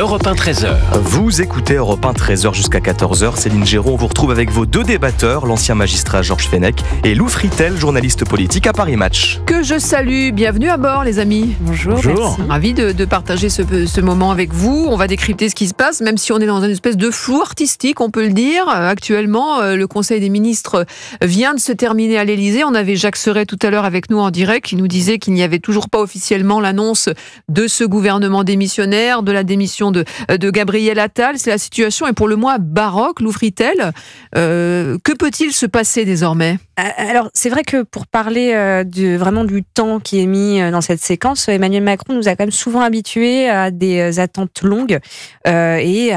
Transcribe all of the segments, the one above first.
Europe 1 13h. Vous écoutez Europe 1 13h jusqu'à 14h. Céline Géraud, on vous retrouve avec vos deux débatteurs, l'ancien magistrat Georges Fenech et Lou Fritel, journaliste politique à Paris Match. Que je salue. Bienvenue à bord, les amis. Bonjour. Bonjour. Ravi de, partager ce, moment avec vous. On va décrypter ce qui se passe, même si on est dans une espèce de flou artistique, on peut le dire. Euh, actuellement, euh, le Conseil des ministres vient de se terminer à l'Élysée. On avait Jacques Seret tout à l'heure avec nous en direct qui nous disait qu'il n'y avait toujours pas officiellement l'annonce de ce gouvernement démissionnaire, de la démission euh, de, Gabriel Attal. c'est La situation est pour le moins baroque, louvrit Euh, que peut-il se passer désormais euh, Alors, c'est vrai que pour parler euh, de, vraiment du temps qui est mis dans cette séquence, Emmanuel Macron nous a quand même souvent habitués à des attentes longues et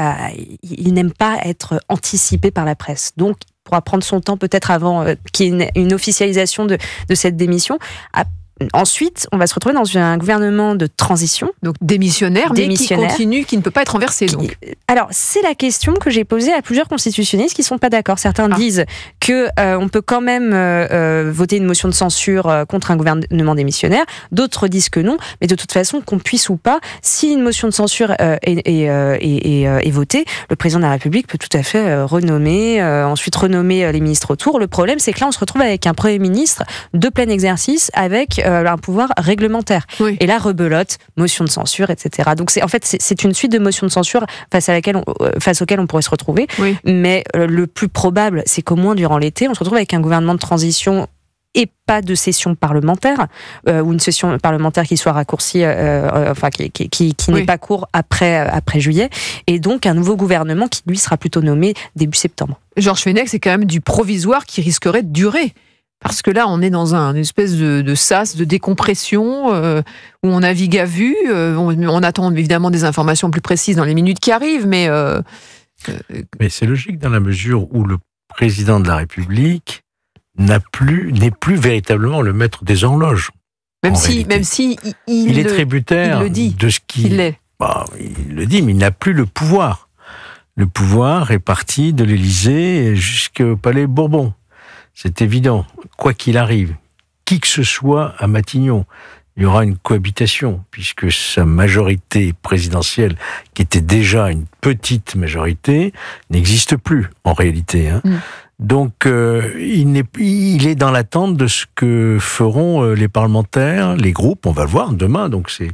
il n'aime pas être anticipé par la presse. Donc, pourra prendre son temps peut-être avant qu'il y ait une, officialisation de, de, cette démission. À Ensuite, on va se retrouver dans un gouvernement de transition. Donc démissionnaire, démissionnaire mais qui continue, qui ne peut pas être renversé. Donc. Alors, c'est la question que j'ai posée à plusieurs constitutionnistes qui ne sont pas d'accord. Certains ah. disent que euh, on peut quand même euh, euh, voter une motion de censure contre un gouvernement démissionnaire. D'autres disent que non, mais de toute façon, qu'on puisse ou pas, si une motion de censure est, est, est, votée, le président de la République peut tout à fait renommer, ensuite renommer les ministres autour. Le problème, c'est que là, on se retrouve avec un Premier ministre de plein exercice, avec euh, un pouvoir réglementaire. Et là, rebelote, motion de censure, etc. Donc en fait c'est une suite de motions de censure face à laquelle, euh, face auxquelles on pourrait se retrouver. Mais euh, le plus probable, c'est qu'au moins durant l'été, on se retrouve avec un gouvernement de transition et pas de session parlementaire ou une session parlementaire qui soit raccourcie, enfin qui, n'est pas court après après juillet, et donc un nouveau gouvernement qui lui sera plutôt nommé début septembre. Georges Fenech, c'est quand même du provisoire qui risquerait de durer. Parce que là, on est dans un une espèce de, sas, de décompression, euh, où on navigue à vue. Euh, on, attend évidemment des informations plus précises dans les minutes qui arrivent, mais. Euh, mais c'est logique dans la mesure où le président de la République n'a plus, n'est plus véritablement le maître des horloges. Même si, même si il, est tributaire de ce qu'il est. Bah, il le dit, mais il n'a plus le pouvoir. Le pouvoir est parti de l'Élysée jusqu'au palais Bourbon. C'est évident. Quoi qu'il arrive, qui que ce soit à Matignon, il y aura une cohabitation, puisque sa majorité présidentielle, qui était déjà une petite majorité, n'existe plus en réalité. Hein. Mm. Donc euh, il, est, il, est, dans l'attente de ce que feront euh, les parlementaires, les groupes, on va le voir demain, donc c'est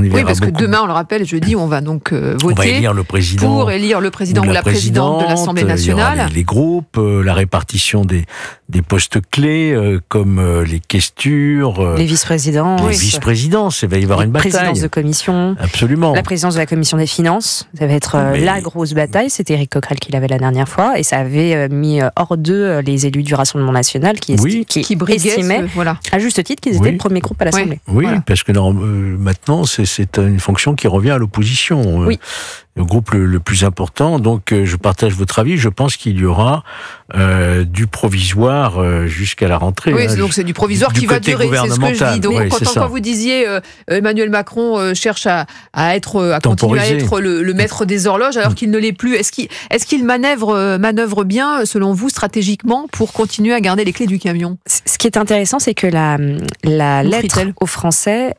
oui, parce que demain, on le rappelle, jeudi, on va donc euh, voter le président pour élire le président ou la, présidente, de l'Assemblée nationale. Il y aura les, groupes, euh, la répartition des, des postes clés euh, comme euh, les questures, euh, les vice-présidents, les vice-présidents, ça va y avoir une La présidence de commission, absolument. La présidence de la commission des finances, ça va être la grosse bataille. C'était Eric Coquerel qui l'avait la dernière fois et ça avait mis hors deux les élus du Rassemblement national qui, oui. qui, qui estimaient, à juste titre, qu'ils étaient le premier groupe à l'Assemblée. Oui, parce que maintenant c'est une fonction qui revient à l'opposition. Oui le groupe le, plus important. Donc euh, je partage votre avis. Je pense qu'il y aura euh, du provisoire euh, jusqu'à la rentrée. Oui, hein, donc c'est du provisoire qui va durer, c'est ce que je dis. Donc quand, vous disiez euh, Emmanuel Macron cherche à, à être, à continuer à être le, maître des horloges alors mm. qu'il ne l'est plus, est-ce qu'il est qu'il manœuvre, manœuvre bien, selon vous, stratégiquement pour continuer à garder les clés du camion Ce qui est intéressant, c'est que la, la lettre aux Français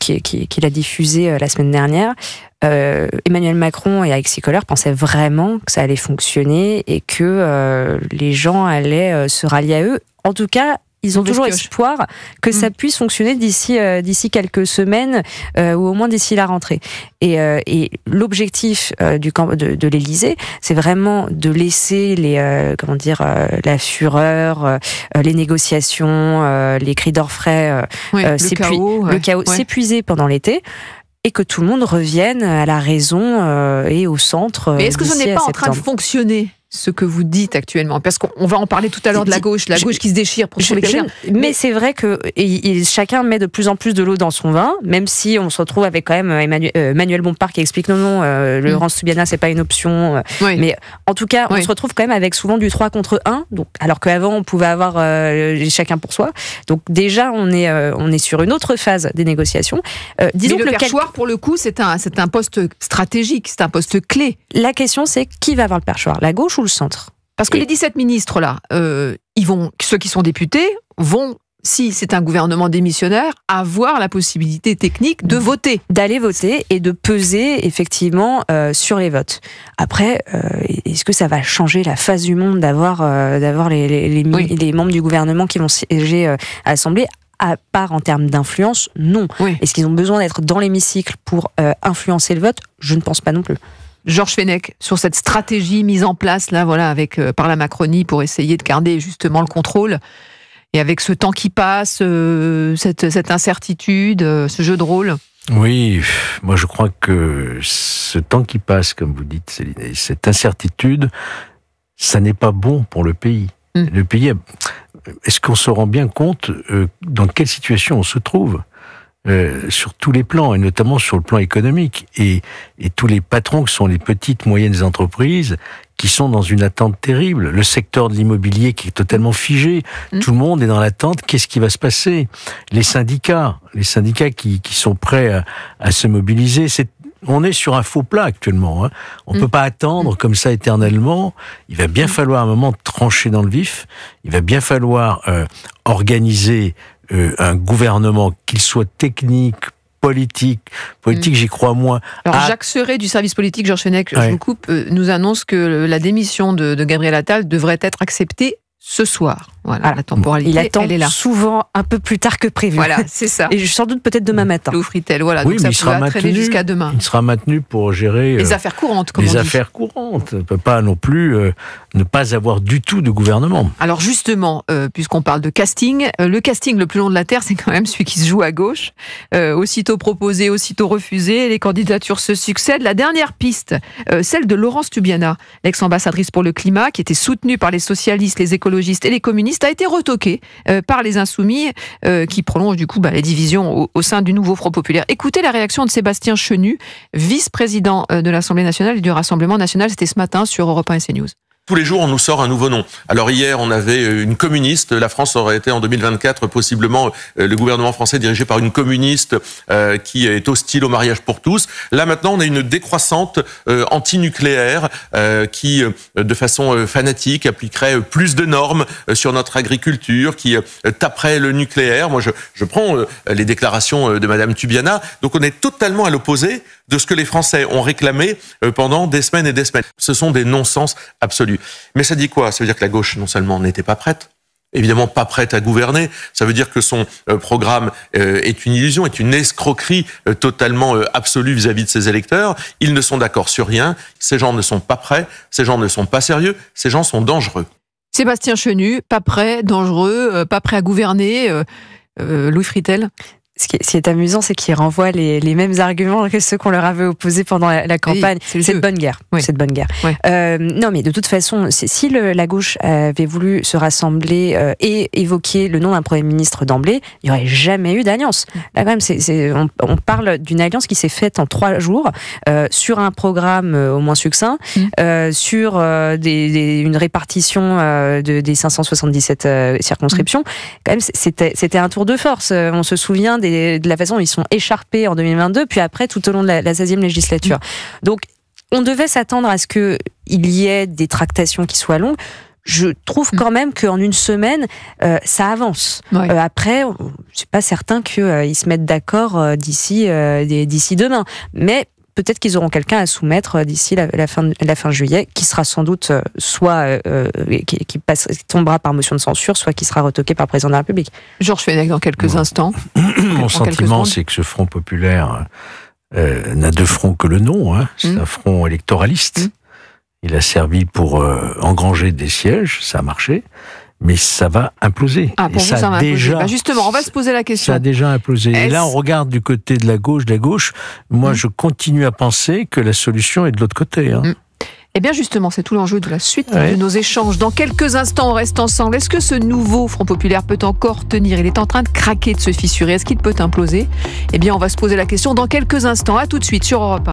qu'il qui, qui a diffusée la semaine dernière euh, Emmanuel Macron et Alexis Kohler pensaient vraiment que ça allait fonctionner et que euh, les gens allaient euh, se rallier à eux. En tout cas, ils ont toujours espoir que ça mm. puisse fonctionner d'ici d'ici quelques semaines ou au moins d'ici la rentrée. Et, l'objectif du camp de, de l'Élysée, c'est vraiment de laisser les comment dire la fureur, les négociations, les cris d'orfraie, le chaos, s'épuiser pendant l'été et que tout le monde revienne à la raison euh, et au centre. Mais est-ce que euh, ce n'est pas en train de fonctionner ce que vous dites actuellement Parce qu'on va en parler tout à l'heure de la gauche, la gauche qui se déchire pour Mais, c'est vrai que chacun met de plus en plus de l'eau dans son vin, même si on se retrouve avec quand même euh, Emmanuel, euh, Manuel Bompard qui explique non, non, euh, le mm. Laurence mmh. c'est pas une option. Euh. Mais en tout cas, on se retrouve quand même avec souvent du 3 contre 1, donc, alors qu'avant, on pouvait avoir chacun pour soi. Donc déjà, on est, on est sur une autre phase des négociations. disons le, perchoir, pour le coup, c'est un, un poste stratégique, c'est un poste clé. La question, c'est qui va avoir le perchoir La gauche le centre Parce que les 17 ministres, là, euh, ils vont, ceux qui sont députés vont si c'est un gouvernement démissionnaire, avoir la possibilité technique de voter. D'aller voter et de peser effectivement euh, sur les votes. Après, euh, est-ce que ça va changer la face du monde d'avoir d'avoir les, les, membres du gouvernement qui vont siéger à l'Assemblée à part en termes d'influence, non. Est-ce qu'ils ont besoin d'être dans l'hémicycle pour influencer le vote Je ne pense pas non plus. Georges Fenech sur cette stratégie mise en place là, voilà, avec euh, par la Macronie pour essayer de garder justement le contrôle. Et avec ce temps qui passe, euh, cette, incertitude, euh, ce jeu de rôle. Oui, moi je crois que ce temps qui passe, comme vous dites, Céline, cette incertitude, ça n'est pas bon pour le pays. Mmh. Le pays, est-ce qu'on se rend bien compte dans quelle situation on se trouve euh, sur tous les plans, et notamment sur le plan économique. Et, et tous les patrons que sont les petites, moyennes entreprises, qui sont dans une attente terrible. Le secteur de l'immobilier qui est totalement figé. Mm. Tout le monde est dans l'attente. Qu'est-ce qui va se passer Les syndicats, les syndicats qui, qui sont prêts à, se mobiliser. C'est on est sur un faux plat actuellement. Hein. On mm. peut pas attendre mm. comme ça éternellement. Il va bien falloir un moment trancher dans le vif. Il va bien falloir euh, organiser euh, un gouvernement, qu'il soit technique, politique. Politique, mm. j'y crois moins. Jacques Serret du service politique, Georges Chenec je vous coupe, euh, nous annonce que la démission de Gabriel Attal devrait être acceptée ce soir. Il attend elle est là. souvent un peu plus tard que prévu. Voilà, c'est ça. Et sans doute peut-être demain mm. matin. Le voilà. donc il sera maintenu jusqu'à demain. Il sera maintenu pour gérer les euh, affaires courantes. Comme les affaires courantes. On ne peut pas non plus euh, ne pas avoir du tout de gouvernement. Alors justement, euh, puisqu'on parle de casting, le casting le plus long de la terre, c'est quand même celui qui se joue à gauche. aussitôt proposé, aussitôt refusé, les candidatures se succèdent. La dernière piste, celle de Laurence Tubiana, l'ex-ambassadrice pour le climat, qui était soutenue par les socialistes, les écologistes et les communistes ça a été retoqué euh, par les insoumis euh, qui prolongent du coup bah, les divisions au, sein du nouveau Front populaire. Écoutez la réaction de Sébastien Chenu, vice-président euh, de l'Assemblée nationale et du Rassemblement national. C'était ce matin sur Europe 1 et tous les jours, on nous sort un nouveau nom. Alors hier, on avait euh, une communiste. La France aurait été en 2024 possiblement euh, le gouvernement français dirigé par une communiste euh, qui est hostile au mariage pour tous. Là maintenant, on a une décroissante antinucléaire qui, de façon fanatique, appliquerait plus de normes sur notre agriculture, qui taperait le nucléaire. Moi, je, je prends les déclarations de Madame Tubiana. Donc, on est totalement à l'opposé de ce que les Français ont réclamé euh, pendant des semaines et des semaines. Ce sont des non-sens absolus. Mais ça dit quoi Ça veut dire que la gauche, non seulement n'était pas prête, évidemment pas prête à gouverner. Ça veut dire que son euh, programme euh, est une illusion, est une escroquerie totalement absolue vis-à-vis de ses électeurs. Ils ne sont d'accord sur rien. Ces gens ne sont pas prêts. Ces gens ne sont pas sérieux. Ces gens sont dangereux. Sébastien Chenu, pas prêt, dangereux, pas prêt à gouverner. Louis Fritel ce qui, est, amusant, c'est qu'ils renvoient les, mêmes arguments que ceux qu'on leur avait opposés pendant la, campagne. c'est de bonne guerre. bonne guerre. Euh, non, mais de toute façon, si la gauche avait voulu se rassembler euh, et évoquer le nom d'un premier ministre d'emblée, il n'y aurait jamais eu d'alliance. Là, quand même, on, parle d'une alliance qui s'est faite en trois jours euh, sur un programme au moins succinct, mm. sur une répartition de, des 577 circonscriptions. Mm. Quand même, c'était un tour de force. On se souvient des de la façon dont ils sont écharpés en 2022, puis après tout au long de la, 16e législature. Donc on devait s'attendre à ce qu'il y ait des tractations qui soient longues je trouve quand même qu'en une semaine, euh, ça avance. Euh, après, je suis pas certain qu'ils euh, ils se mettent d'accord d'ici d'ici demain. Mais peut-être qu'ils auront quelqu'un à soumettre euh, d'ici la, fin, la fin juillet, qui sera sans doute euh, soit euh, qui, tombera par motion de censure, soit qui sera retoqué par le président de la République. Georges Fenech, dans quelques instants. Mon sentiment, c'est que ce Front populaire n'a de front que le nom. Hein. C'est mm. un front électoraliste. Mm. Il a servi pour engranger des sièges, ça a marché mais ça va imploser. Ah, ça, déjà, bah, justement, on va se poser la question. Ça a déjà implosé. Et là, on regarde du côté de la gauche, de la gauche. Moi, hmm. je continue à penser que la solution est de l'autre côté. Hein. Hmm. Eh bien justement, c'est tout l'enjeu de la suite de nos échanges. Dans quelques instants, on reste ensemble. Est-ce que ce nouveau Front populaire peut encore tenir Il est en train de craquer, de se fissurer. Est-ce qu'il peut imploser Eh bien, on va se poser la question dans quelques instants. À tout de suite sur Europe